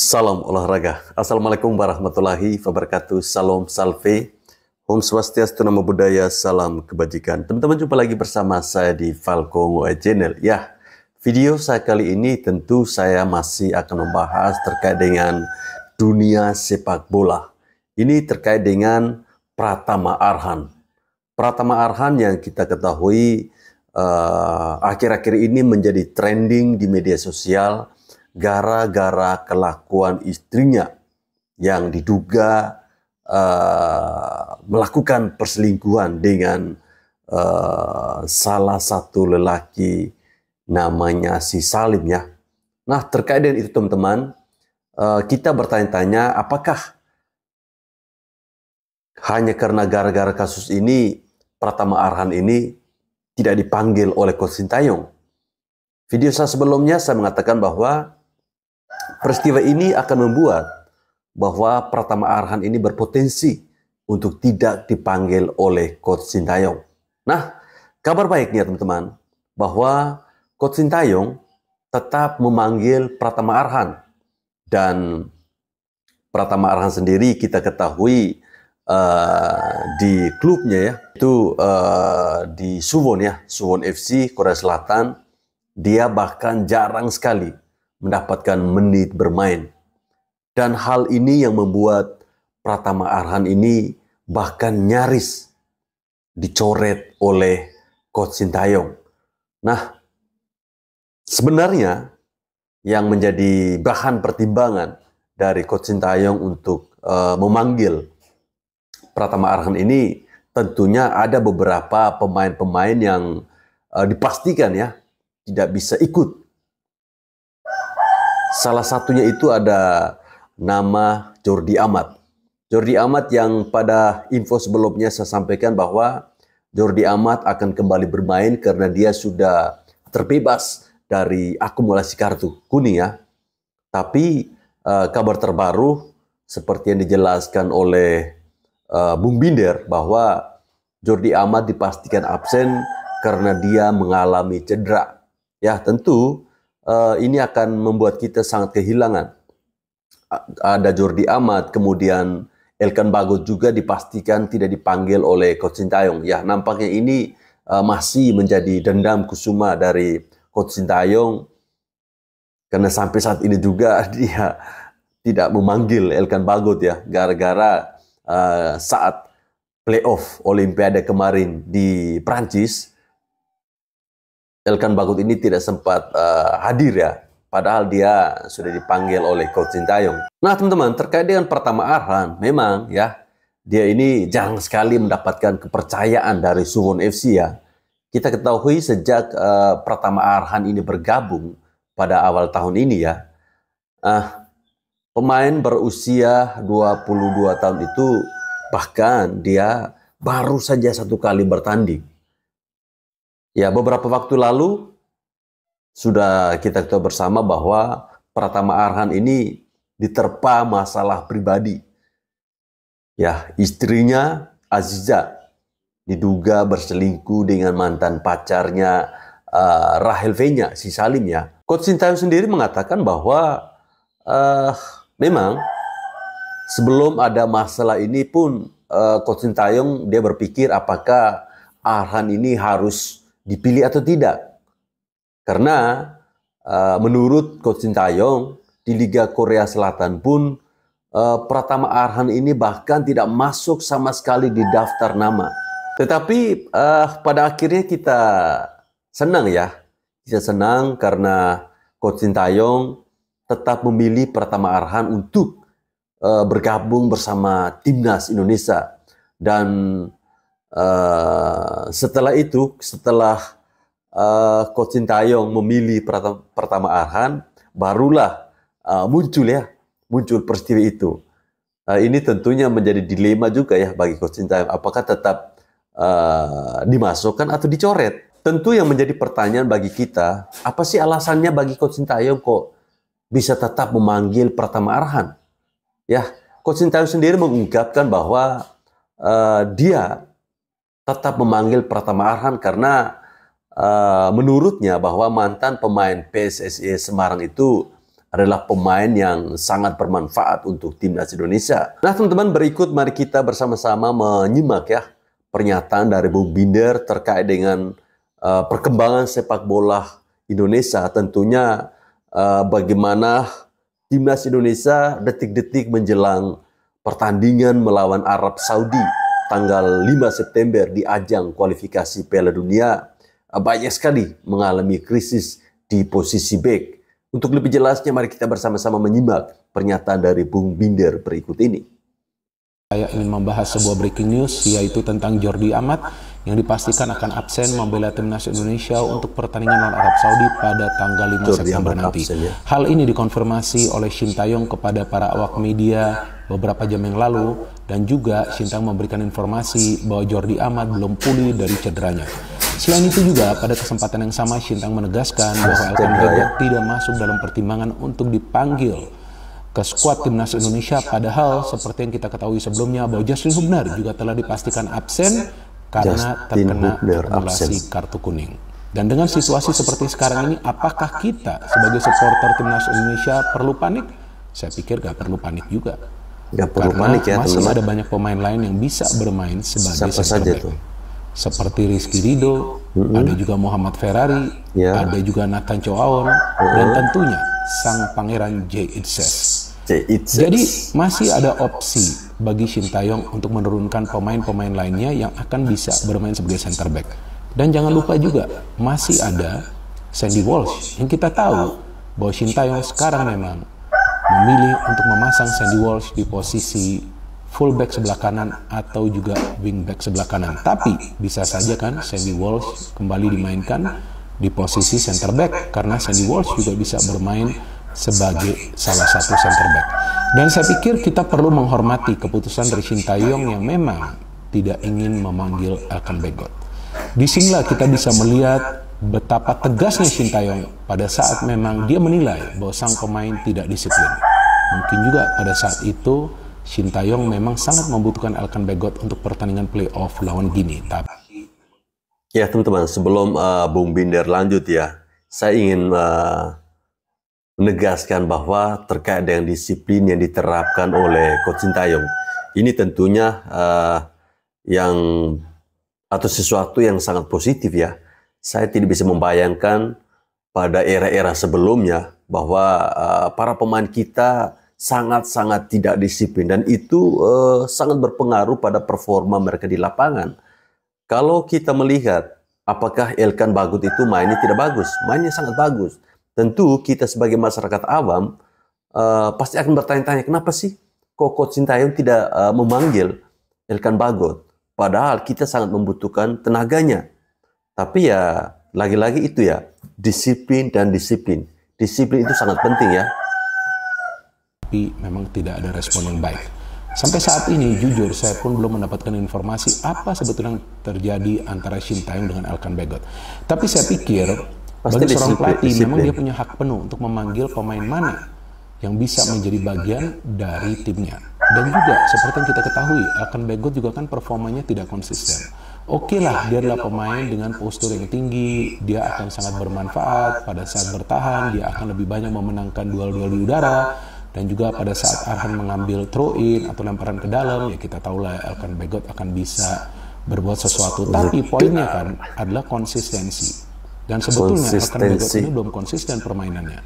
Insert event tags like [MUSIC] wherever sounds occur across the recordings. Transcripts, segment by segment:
Salam olahraga. Assalamualaikum warahmatullahi wabarakatuh. Salam salve. Om swastiastu nama budaya. Salam kebajikan. Teman-teman jumpa lagi bersama saya di Falco Ngoe Channel. Ya, video saya kali ini tentu saya masih akan membahas terkait dengan dunia sepak bola. Ini terkait dengan Pratama Arhan. Pratama Arhan yang kita ketahui eh, akhir-akhir uh, akhir -akhir ini menjadi trending di media sosial gara-gara kelakuan istrinya yang diduga uh, melakukan perselingkuhan dengan uh, salah satu lelaki namanya si Salim ya. Nah terkait dengan itu teman-teman uh, kita bertanya-tanya apakah hanya karena gara-gara kasus ini Pratama Arhan ini tidak dipanggil oleh Coach Sintayong. Video saya sebelumnya saya mengatakan bahwa Peristiwa ini akan membuat bahwa Pratama Arhan ini berpotensi untuk tidak dipanggil oleh Coach Sintayong. Nah, kabar baiknya teman-teman, bahwa Coach Sintayong tetap memanggil Pratama Arhan. Dan Pratama Arhan sendiri kita ketahui uh, di klubnya ya, itu uh, di Suwon ya, Suwon FC, Korea Selatan, dia bahkan jarang sekali mendapatkan menit bermain. Dan hal ini yang membuat Pratama Arhan ini bahkan nyaris dicoret oleh Coach Sintayong. Nah, sebenarnya yang menjadi bahan pertimbangan dari Coach Sintayong untuk uh, memanggil Pratama Arhan ini tentunya ada beberapa pemain-pemain yang uh, dipastikan ya tidak bisa ikut Salah satunya itu ada nama Jordi Amat. Jordi Amat yang pada info sebelumnya saya sampaikan bahwa Jordi Amat akan kembali bermain karena dia sudah terbebas dari akumulasi kartu kuning ya. Tapi uh, kabar terbaru seperti yang dijelaskan oleh uh, Bung Binder bahwa Jordi Amat dipastikan absen karena dia mengalami cedera. Ya tentu uh, ini akan membuat kita sangat kehilangan. Ada Jordi Amat, kemudian Elkan Bagot juga dipastikan tidak dipanggil oleh Coach Sintayong. Ya, nampaknya ini uh, masih menjadi dendam kusuma dari Coach Sintayong karena sampai saat ini juga [LAUGHS] dia tidak memanggil Elkan Bagot ya, gara-gara uh, saat playoff Olimpiade kemarin di Prancis Elkan Bagut ini tidak sempat uh, hadir ya. Padahal dia sudah dipanggil oleh Coach Sintayong. Nah teman-teman, terkait dengan pertama Arhan, memang ya, dia ini jarang sekali mendapatkan kepercayaan dari Suwon FC ya. Kita ketahui sejak uh, pertama Arhan ini bergabung pada awal tahun ini ya. Uh, pemain berusia 22 tahun itu bahkan dia baru saja satu kali bertanding Ya, beberapa waktu lalu sudah kita ketahui bersama bahwa Pratama Arhan ini diterpa masalah pribadi. Ya, istrinya Aziza diduga berselingkuh dengan mantan pacarnya uh, Rahel Venya, si Salim ya. Coach Sintayong sendiri mengatakan bahwa uh, memang sebelum ada masalah ini pun uh, Coach Sintayong dia berpikir apakah Arhan ini harus dipilih atau tidak. Karena uh, menurut Coach Sintayong di Liga Korea Selatan pun uh, Pratama Arhan ini bahkan tidak masuk sama sekali di daftar nama. Tetapi uh, pada akhirnya kita senang ya. Kita senang karena Coach Sintayong tetap memilih Pratama Arhan untuk uh, bergabung bersama timnas Indonesia dan uh, Eh, setelah itu, setelah uh, Coach Sintayong memilih pertama, pertama Arhan, barulah uh, muncul ya, muncul peristiwa itu. Uh, ini tentunya menjadi dilema juga ya bagi Coach Sintayong, apakah tetap uh, dimasukkan atau dicoret. Tentu yang menjadi pertanyaan bagi kita, apa sih alasannya bagi Coach Sintayong kok bisa tetap memanggil pertama Arhan? Ya, Coach Sintayong sendiri mengungkapkan bahwa uh, dia tetap memanggil Pratama Arhan karena uh, menurutnya bahwa mantan pemain PSSI Semarang itu adalah pemain yang sangat bermanfaat untuk timnas Indonesia. Nah teman-teman berikut mari kita bersama-sama menyimak ya pernyataan dari Bung Binder terkait dengan uh, perkembangan sepak bola Indonesia. Tentunya uh, bagaimana timnas Indonesia detik-detik menjelang pertandingan melawan Arab Saudi tanggal 5 September di ajang kualifikasi Piala Dunia eh, banyak sekali mengalami krisis di posisi back. Untuk lebih jelasnya mari kita bersama-sama menyimak pernyataan dari Bung Binder berikut ini. Saya ingin membahas sebuah breaking news yaitu tentang Jordi Amat yang dipastikan akan absen membela timnas Indonesia untuk pertandingan lawan Arab Saudi pada tanggal 5 September nanti. Hal ini dikonfirmasi oleh Shin Taeyong kepada para awak media beberapa jam yang lalu dan juga Shin Taeyong memberikan informasi bahwa Jordi Amat belum pulih dari cederanya. Selain itu juga pada kesempatan yang sama Shin Taeyong menegaskan bahwa Elkan Bagot tidak masuk dalam pertimbangan untuk dipanggil ke skuad timnas Indonesia padahal seperti yang kita ketahui sebelumnya bahwa Justin Hubner juga telah dipastikan absen karena terkena akumulasi kartu kuning. Dan dengan situasi seperti sekarang ini, apakah kita sebagai supporter timnas Indonesia perlu panik? Saya pikir gak perlu panik juga. Gak perlu Karena panik ya masih ada banyak pemain lain yang bisa bermain sebagai Siapa saja tuh. Seperti Rizky Rido, mm-hmm. ada juga Muhammad Ferrari, yeah. ada juga Nathan Choaon, mm-hmm. dan tentunya sang pangeran Jay Itzes. Jadi masih ada opsi bagi Shin Yong untuk menurunkan pemain-pemain lainnya yang akan bisa bermain sebagai center back. Dan jangan lupa juga masih ada Sandy Walsh yang kita tahu bahwa Shin Yong sekarang memang memilih untuk memasang Sandy Walsh di posisi fullback sebelah kanan atau juga wingback sebelah kanan. Tapi bisa saja kan Sandy Walsh kembali dimainkan di posisi center back karena Sandy Walsh juga bisa bermain sebagai salah satu center back. Dan saya pikir kita perlu menghormati keputusan dari Shin Taeyong yang memang tidak ingin memanggil Elkan Begot. Di sinilah kita bisa melihat betapa tegasnya Shin Taeyong pada saat memang dia menilai bahwa sang pemain tidak disiplin. Mungkin juga pada saat itu Shin Taeyong memang sangat membutuhkan Elkan Begot untuk pertandingan playoff lawan Gini. Tapi... Ya teman-teman, sebelum uh, Bung Binder lanjut ya, saya ingin uh, menegaskan bahwa terkait dengan disiplin yang diterapkan oleh Coach Sintayong. Ini tentunya uh, yang atau sesuatu yang sangat positif ya. Saya tidak bisa membayangkan pada era-era sebelumnya bahwa uh, para pemain kita sangat-sangat tidak disiplin dan itu uh, sangat berpengaruh pada performa mereka di lapangan. Kalau kita melihat apakah Elkan Bagut itu mainnya tidak bagus? Mainnya sangat bagus Tentu kita sebagai masyarakat awam uh, pasti akan bertanya-tanya kenapa sih kok coach Sintayong tidak uh, memanggil Elkan Bagot padahal kita sangat membutuhkan tenaganya. Tapi ya lagi-lagi itu ya disiplin dan disiplin. Disiplin itu sangat penting ya. Tapi memang tidak ada respon yang baik. Sampai saat ini, jujur, saya pun belum mendapatkan informasi apa sebetulnya terjadi antara Sintayong dengan Elkan Bagot. Tapi saya pikir Pasti bagi seorang pelatih disiplin. memang dia punya hak penuh untuk memanggil pemain mana yang bisa menjadi bagian dari timnya. Dan juga seperti yang kita ketahui, akan Begot juga kan performanya tidak konsisten. Oke okay lah, dia adalah pemain dengan postur yang tinggi, dia akan sangat bermanfaat pada saat bertahan, dia akan lebih banyak memenangkan duel-duel di udara, dan juga pada saat Arhan mengambil throw in atau lemparan ke dalam, ya kita lah Elkan Begot akan bisa berbuat sesuatu. Tapi poinnya kan adalah konsistensi dan sebetulnya Elkanegor ini belum konsisten permainannya.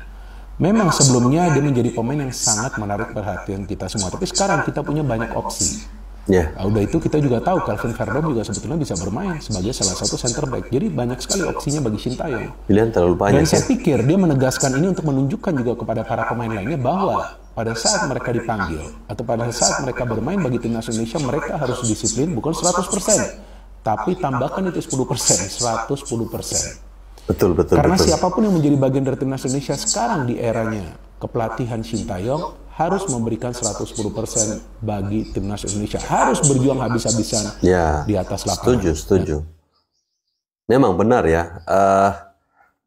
Memang sebelumnya dia menjadi pemain yang sangat menarik perhatian kita semua. Tapi sekarang kita punya banyak opsi. Yeah. Nah, udah itu kita juga tahu Calvin Ferdom juga sebetulnya bisa bermain sebagai salah satu center back. Jadi banyak sekali opsinya bagi Sintayong. Pilihan terlalu banyak. Dan saya ya. pikir dia menegaskan ini untuk menunjukkan juga kepada para pemain lainnya bahwa pada saat mereka dipanggil atau pada saat mereka bermain bagi timnas Indonesia mereka harus disiplin bukan 100%, tapi tambahkan itu 10%, 110%. Betul betul. Karena betul. siapapun yang menjadi bagian dari timnas Indonesia sekarang di eranya kepelatihan Sintayong harus memberikan 110% bagi timnas Indonesia. Harus berjuang habis-habisan ya, di atas lapangan. Setuju, ya. setuju. Ya. Memang benar ya. Uh,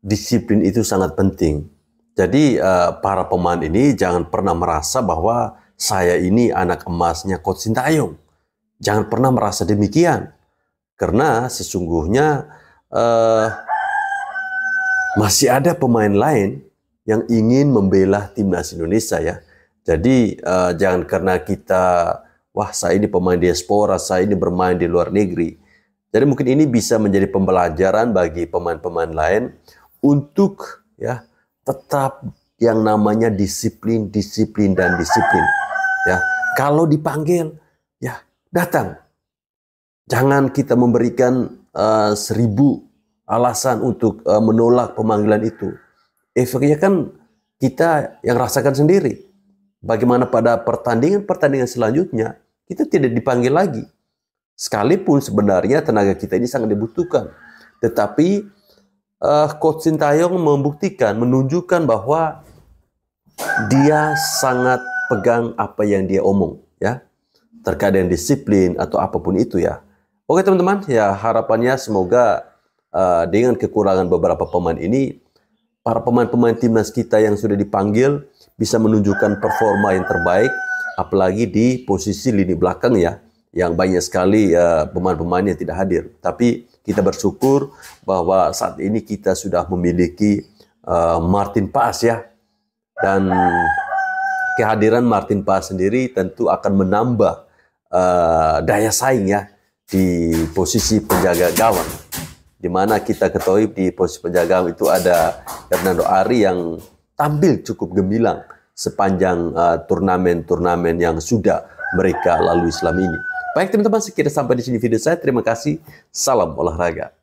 disiplin itu sangat penting. Jadi uh, para pemain ini jangan pernah merasa bahwa saya ini anak emasnya Coach Sintayong. Jangan pernah merasa demikian. Karena sesungguhnya uh, masih ada pemain lain yang ingin membela timnas Indonesia ya. Jadi uh, jangan karena kita wah saya ini pemain diaspora, saya ini bermain di luar negeri. Jadi mungkin ini bisa menjadi pembelajaran bagi pemain-pemain lain untuk ya tetap yang namanya disiplin, disiplin dan disiplin. Ya, kalau dipanggil ya datang. Jangan kita memberikan uh, seribu alasan untuk uh, menolak pemanggilan itu. Efeknya kan kita yang rasakan sendiri. Bagaimana pada pertandingan-pertandingan selanjutnya kita tidak dipanggil lagi. Sekalipun sebenarnya tenaga kita ini sangat dibutuhkan. Tetapi uh, coach Sintayong membuktikan, menunjukkan bahwa dia sangat pegang apa yang dia omong ya. Terkadang disiplin atau apapun itu ya. Oke teman-teman, ya harapannya semoga Eh, dengan kekurangan beberapa pemain ini, para pemain-pemain timnas kita yang sudah dipanggil bisa menunjukkan performa yang terbaik, apalagi di posisi lini belakang ya, yang banyak sekali eh, pemain pemain uh, yang tidak hadir. Tapi kita bersyukur bahwa saat ini kita sudah memiliki uh, Martin Paas ya, dan kehadiran Martin Paas sendiri tentu akan menambah uh, daya saing ya di posisi penjaga gawang di mana kita ketahui di posisi penjaga itu ada Fernando Ari yang tampil cukup gemilang sepanjang eh, turnamen-turnamen uh, yang sudah mereka lalui selama ini. Baik teman-teman, sekiranya sampai di sini video saya. Terima kasih. Salam olahraga.